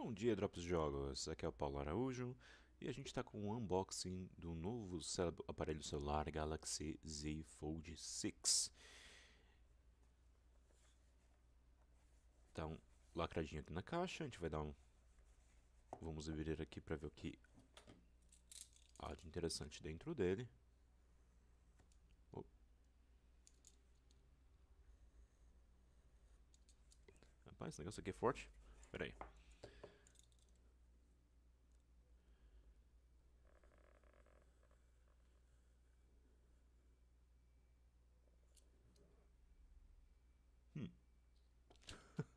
Bom dia, Drops Jogos! Aqui é o Paulo Araújo e a gente está com o um unboxing do novo aparelho celular Galaxy Z Fold 6. Tá um lacradinho aqui na caixa, a gente vai dar um... Vamos abrir aqui para ver o que há de interessante dentro dele. Rapaz, esse negócio aqui é forte. Pera aí.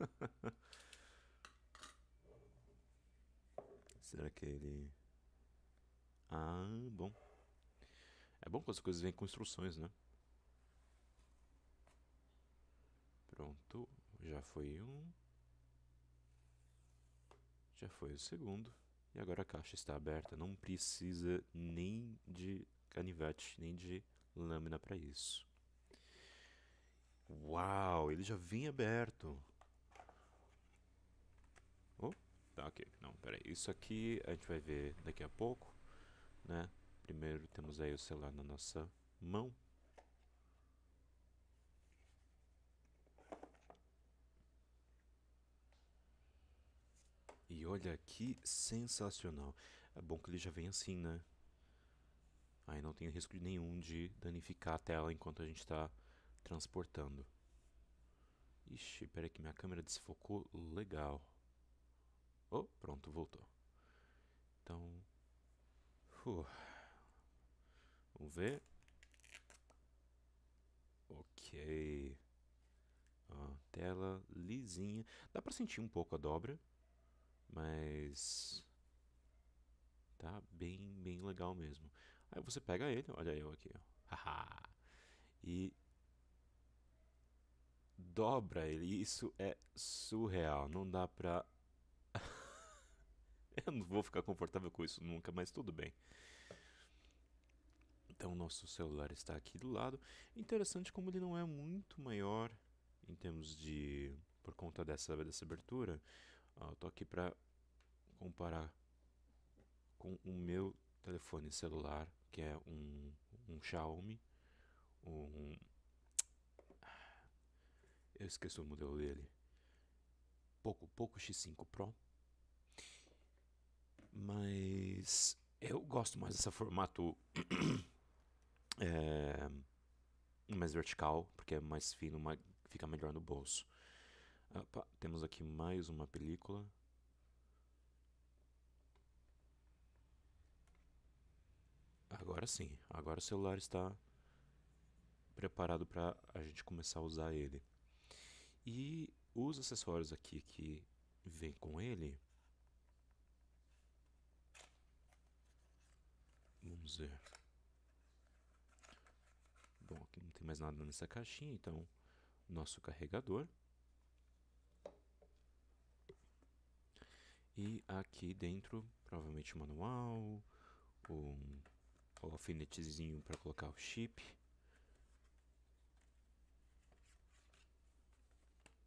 Será que ele. Ah, bom. É bom quando as coisas vêm com instruções, né? Pronto, já foi um. Já foi o segundo. E agora a caixa está aberta. Não precisa nem de canivete, nem de lâmina para isso. Uau, ele já vem aberto. isso aqui a gente vai ver daqui a pouco, né? Primeiro temos aí o celular na nossa mão. E olha que sensacional. É bom que ele já vem assim, né? Aí não tem risco nenhum de danificar a tela enquanto a gente está transportando. Ixi, peraí que minha câmera desfocou legal. Oh, pronto, voltou. Então. Uh, vamos ver. Ok. Ó, tela lisinha. Dá pra sentir um pouco a dobra, mas. Tá bem, bem legal mesmo. Aí você pega ele, olha eu aqui, Haha. e dobra ele. Isso é surreal. Não dá pra Eu não vou ficar confortável com isso nunca, mas tudo bem. Então, nosso celular está aqui do lado. Interessante como ele não é muito maior em termos de. por conta dessa, dessa abertura. Ah, eu estou aqui para comparar com o meu telefone celular, que é um, um Xiaomi. Um. Ah, eu esqueci o modelo dele. Poco, Poco X5 Pro mas eu gosto mais desse formato é, mais vertical, porque é mais fino, mais, fica melhor no bolso. Opa, temos aqui mais uma película. Agora sim, agora o celular está preparado para a gente começar a usar ele. E os acessórios aqui que vem com ele Vamos ver. Bom, aqui não tem mais nada nessa caixinha, então nosso carregador. E aqui dentro, provavelmente manual, um alfinetezinho para colocar o chip.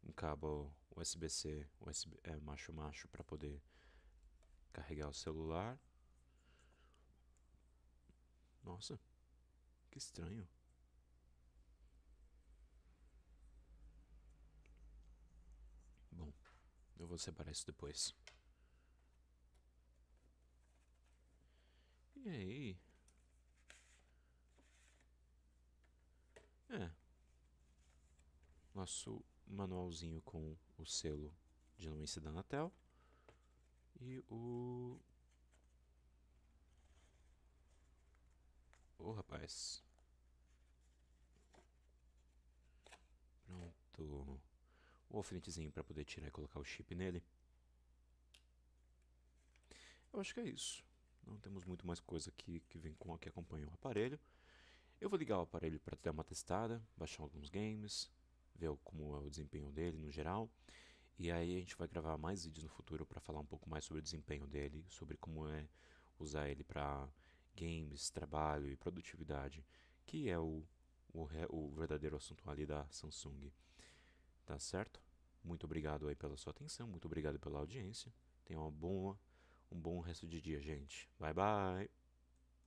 Um cabo USB-C, USB, é, macho-macho para poder carregar o celular. Nossa, que estranho. Bom, eu vou separar isso depois. E aí? É. Nosso manualzinho com o selo de não da Natel e o Pronto. O alfinetezinho para poder tirar e colocar o chip nele. Eu acho que é isso. Não temos muito mais coisa aqui que vem com que acompanha o aparelho. Eu vou ligar o aparelho para dar uma testada, baixar alguns games, ver como é o desempenho dele no geral. E aí a gente vai gravar mais vídeos no futuro para falar um pouco mais sobre o desempenho dele, sobre como é usar ele para games, trabalho e produtividade, que é o, o, o verdadeiro assunto ali da Samsung. Tá certo? Muito obrigado aí pela sua atenção, muito obrigado pela audiência. Tenha uma boa, um bom resto de dia, gente. Bye bye.